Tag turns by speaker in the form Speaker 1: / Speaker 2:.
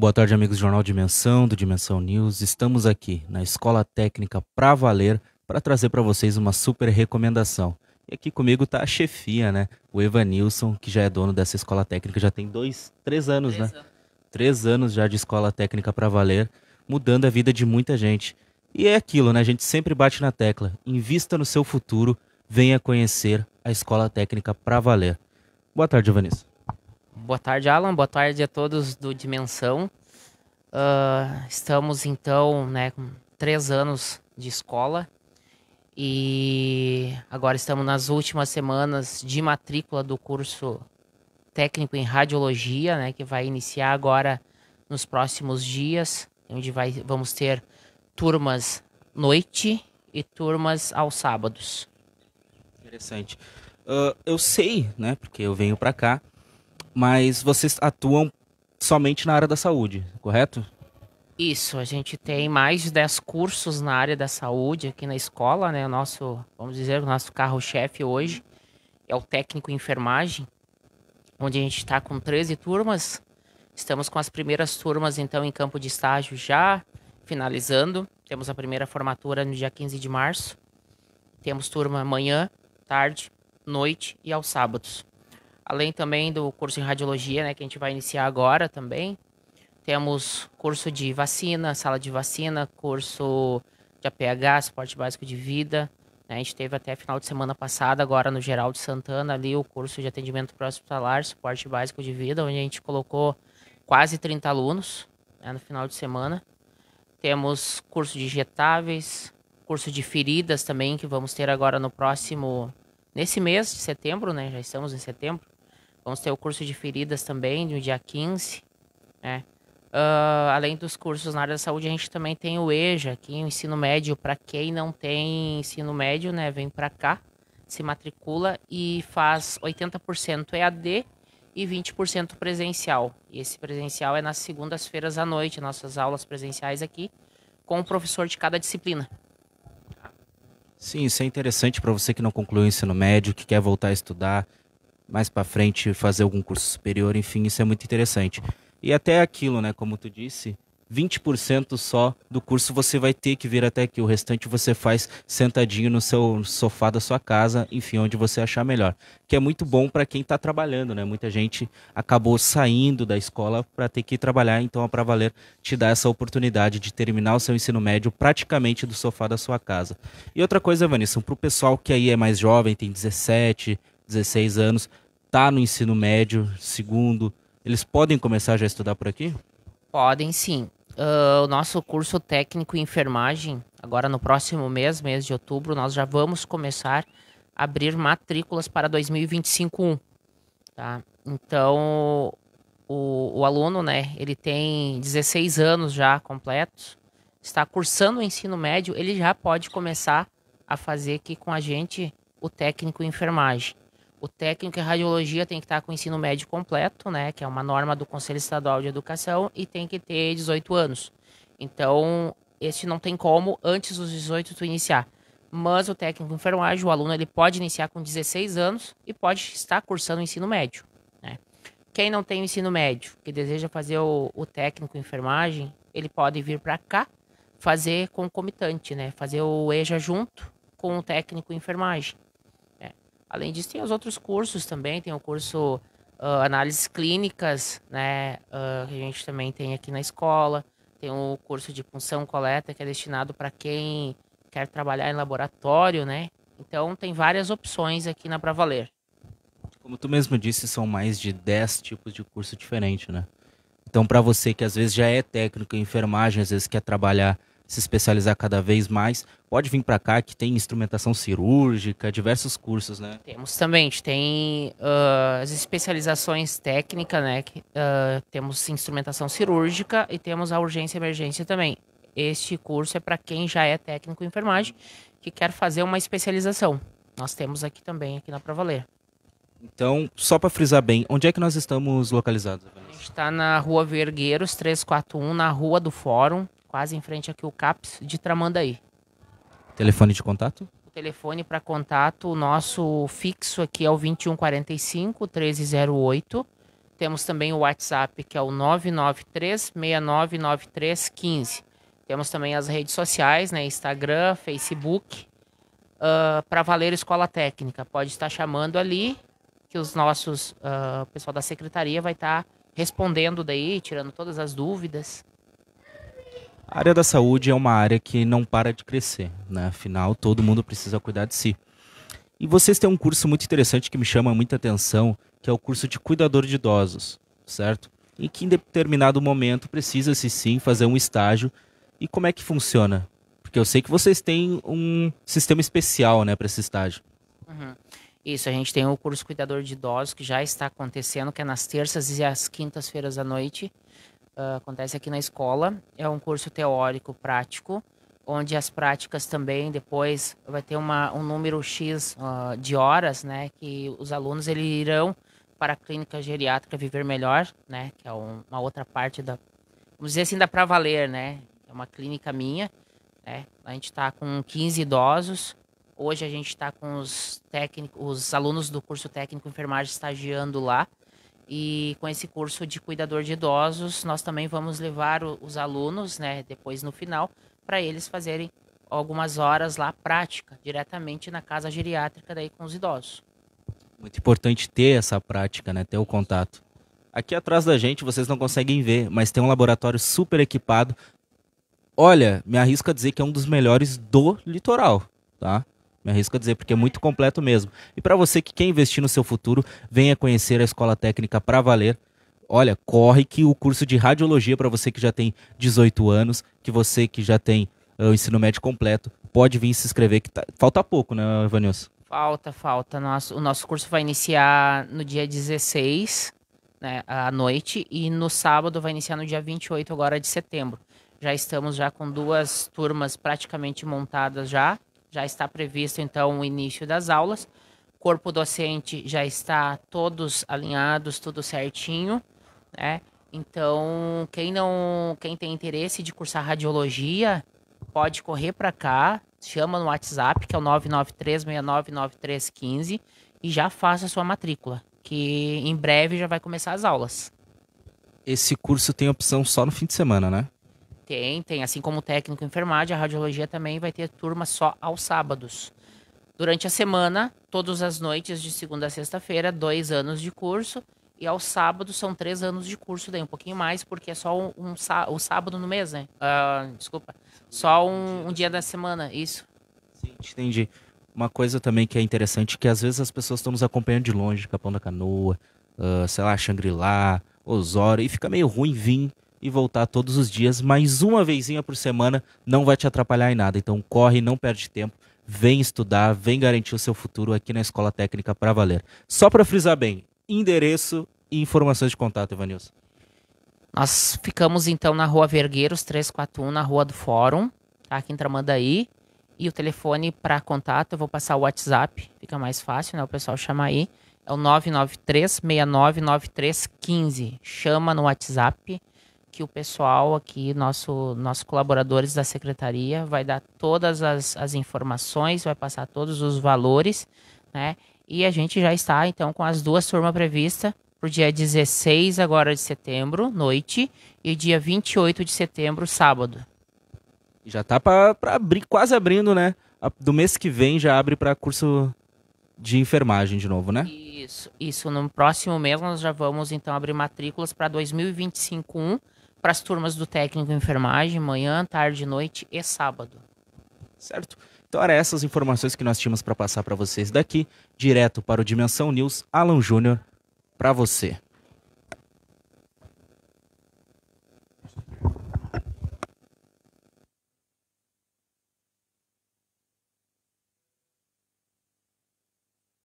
Speaker 1: Boa tarde, amigos do Jornal Dimensão, do Dimensão News. Estamos aqui na Escola Técnica Pra Valer para trazer para vocês uma super recomendação. E aqui comigo está a chefia, né? O Evan Nilson, que já é dono dessa escola técnica, já tem dois, três anos, né? três né? Três anos já de escola técnica pra valer, mudando a vida de muita gente. E é aquilo, né? A gente sempre bate na tecla. Invista no seu futuro, venha conhecer a escola técnica pra valer. Boa tarde, Vanessa.
Speaker 2: Boa tarde, Alan. Boa tarde a todos do Dimensão. Uh, estamos então né, com três anos de escola e agora estamos nas últimas semanas de matrícula do curso técnico em radiologia, né, que vai iniciar agora nos próximos dias, onde vai, vamos ter turmas noite e turmas aos sábados. Interessante. Uh, eu sei,
Speaker 1: né, porque eu venho para cá, mas vocês atuam somente na área da saúde, correto?
Speaker 2: Isso, a gente tem mais de 10 cursos na área da saúde aqui na escola, né? O nosso, vamos dizer, o nosso carro-chefe hoje é o técnico em enfermagem, onde a gente está com 13 turmas. Estamos com as primeiras turmas, então, em campo de estágio já finalizando. Temos a primeira formatura no dia 15 de março. Temos turma manhã, tarde, noite e aos sábados além também do curso em radiologia, né, que a gente vai iniciar agora também. Temos curso de vacina, sala de vacina, curso de APH, suporte básico de vida. Né? A gente teve até final de semana passada, agora no Geraldo Santana, ali o curso de atendimento pró-hospitalar, suporte básico de vida, onde a gente colocou quase 30 alunos né, no final de semana. Temos curso de injetáveis, curso de feridas também, que vamos ter agora no próximo nesse mês de setembro, né? Já estamos em setembro. Vamos ter o curso de feridas também, no dia 15, né? Uh, além dos cursos na área da saúde, a gente também tem o EJA, aqui, é o ensino médio. Para quem não tem ensino médio, né, vem para cá, se matricula e faz 80% EAD e 20% presencial. E esse presencial é nas segundas-feiras à noite, nossas aulas presenciais aqui, com o professor de cada disciplina.
Speaker 1: Sim, isso é interessante para você que não concluiu o ensino médio, que quer voltar a estudar, mais para frente fazer algum curso superior, enfim, isso é muito interessante. E até aquilo, né, como tu disse, 20% só do curso você vai ter que vir até aqui, o restante você faz sentadinho no seu sofá da sua casa, enfim, onde você achar melhor. Que é muito bom para quem está trabalhando, né? Muita gente acabou saindo da escola para ter que trabalhar, então a é Pravaler te dá essa oportunidade de terminar o seu ensino médio praticamente do sofá da sua casa. E outra coisa, Vanessa, para o pessoal que aí é mais jovem, tem 17, 16 anos, está no ensino médio, segundo, eles podem começar já a estudar por aqui?
Speaker 2: Podem sim. Uh, o nosso curso técnico em enfermagem, agora no próximo mês, mês de outubro, nós já vamos começar a abrir matrículas para 2025. Tá? Então, o, o aluno, né, ele tem 16 anos já completos, está cursando o ensino médio, ele já pode começar a fazer aqui com a gente o técnico em enfermagem. O técnico em radiologia tem que estar com o ensino médio completo, né, que é uma norma do Conselho Estadual de Educação, e tem que ter 18 anos. Então, esse não tem como antes dos 18 tu iniciar. Mas o técnico em enfermagem, o aluno, ele pode iniciar com 16 anos e pode estar cursando o ensino médio. Né? Quem não tem o ensino médio, que deseja fazer o, o técnico em enfermagem, ele pode vir para cá fazer concomitante, né? Fazer o EJA junto com o técnico em enfermagem. Além disso, tem os outros cursos também, tem o curso uh, análises clínicas, né, uh, que a gente também tem aqui na escola, tem o curso de punção coleta, que é destinado para quem quer trabalhar em laboratório, né? Então, tem várias opções aqui na Pra Valer.
Speaker 1: Como tu mesmo disse, são mais de 10 tipos de curso diferente, né? Então, para você que às vezes já é técnico em enfermagem, às vezes quer trabalhar se especializar cada vez mais, pode vir para cá que tem instrumentação cirúrgica, diversos cursos, né?
Speaker 2: Temos também, a gente tem uh, as especializações técnicas, né? Que, uh, temos instrumentação cirúrgica e temos a urgência e emergência também. Este curso é para quem já é técnico em enfermagem que quer fazer uma especialização. Nós temos aqui também, aqui na Pravaler.
Speaker 1: Então, só para frisar bem, onde é que nós estamos localizados? A
Speaker 2: gente está na Rua Vergueiros 341, na Rua do Fórum, quase em frente aqui o CAPS de Tramandaí.
Speaker 1: Telefone de contato?
Speaker 2: O telefone para contato, o nosso fixo aqui é o 2145 1308. Temos também o WhatsApp, que é o 993 15 Temos também as redes sociais, né? Instagram, Facebook, uh, para Valer Escola Técnica. Pode estar chamando ali, que os nossos, uh, pessoal da secretaria vai estar respondendo daí, tirando todas as dúvidas.
Speaker 1: A área da saúde é uma área que não para de crescer, né? Afinal, todo mundo precisa cuidar de si. E vocês têm um curso muito interessante que me chama muita atenção, que é o curso de cuidador de idosos, certo? E que em determinado momento precisa-se sim fazer um estágio. E como é que funciona? Porque eu sei que vocês têm um sistema especial, né, para esse estágio.
Speaker 2: Uhum. Isso, a gente tem o curso cuidador de idosos que já está acontecendo, que é nas terças e às quintas-feiras à noite. Ah, acontece aqui na escola. É um curso teórico prático, onde as práticas também depois vai ter uma, um número X uh, de horas, né? Que os alunos eles irão para a clínica geriátrica Viver Melhor, né? Que é um, uma outra parte da, vamos dizer assim, dá para valer, né? É uma clínica minha, né? A gente está com 15 idosos. Hoje a gente está com os técnicos, os alunos do curso técnico enfermagem estagiando lá. E com esse curso de cuidador de idosos, nós também vamos levar o, os alunos, né, depois no final, para eles fazerem algumas horas lá prática, diretamente na casa geriátrica daí com os idosos.
Speaker 1: Muito importante ter essa prática, né, ter o contato. Aqui atrás da gente vocês não conseguem ver, mas tem um laboratório super equipado. Olha, me arrisco a dizer que é um dos melhores do litoral, tá? Me arrisco a dizer, porque é muito completo mesmo. E para você que quer investir no seu futuro, venha conhecer a Escola Técnica para valer. Olha, corre que o curso de radiologia para você que já tem 18 anos, que você que já tem uh, o ensino médio completo, pode vir se inscrever que tá... falta pouco, né, Evanilson?
Speaker 2: Falta, falta. Nosso, o nosso curso vai iniciar no dia 16, né, à noite, e no sábado vai iniciar no dia 28 agora de setembro. Já estamos já com duas turmas praticamente montadas já já está previsto então o início das aulas. Corpo docente já está todos alinhados, tudo certinho, né? Então, quem não, quem tem interesse de cursar radiologia, pode correr para cá, chama no WhatsApp, que é o 993699315 e já faça a sua matrícula, que em breve já vai começar as aulas.
Speaker 1: Esse curso tem opção só no fim de semana, né?
Speaker 2: Tem, tem. Assim como o técnico enfermagem, a radiologia também vai ter turma só aos sábados. Durante a semana, todas as noites, de segunda a sexta-feira, dois anos de curso. E aos sábados são três anos de curso, daí um pouquinho mais, porque é só um, um o sábado no mês, né? Uh, desculpa. Só um, um dia da semana, isso.
Speaker 1: Sim, entendi. Uma coisa também que é interessante, que às vezes as pessoas estão nos acompanhando de longe, Capão da Canoa, uh, sei lá, Xangri-Lá, Osório, e fica meio ruim vir e voltar todos os dias, mais uma vezinha por semana, não vai te atrapalhar em nada. Então corre, não perde tempo, vem estudar, vem garantir o seu futuro aqui na Escola Técnica para valer. Só para frisar bem, endereço e informações de contato, Ivanilson. Nós ficamos
Speaker 2: então na Rua Vergueiros 341, na Rua do Fórum, tá? aqui em aí E o telefone para contato, eu vou passar o WhatsApp, fica mais fácil, né? O pessoal chama aí. É o 993 699315. Chama no WhatsApp que o pessoal aqui, nosso, nossos colaboradores da secretaria, vai dar todas as, as informações, vai passar todos os valores, né? E a gente já está, então, com as duas turmas previstas para o dia 16 agora de setembro, noite, e dia 28 de setembro, sábado.
Speaker 1: Já tá para abrir, quase abrindo, né? Do mês que vem já abre para curso de enfermagem de novo, né?
Speaker 2: Isso, isso. No próximo mês nós já vamos então abrir matrículas para 2025 1 para as turmas do técnico em enfermagem, manhã, tarde, noite e sábado. Certo?
Speaker 1: Então eram essas informações que nós tínhamos para passar para vocês daqui, direto para o Dimensão News, Alan Júnior, para você.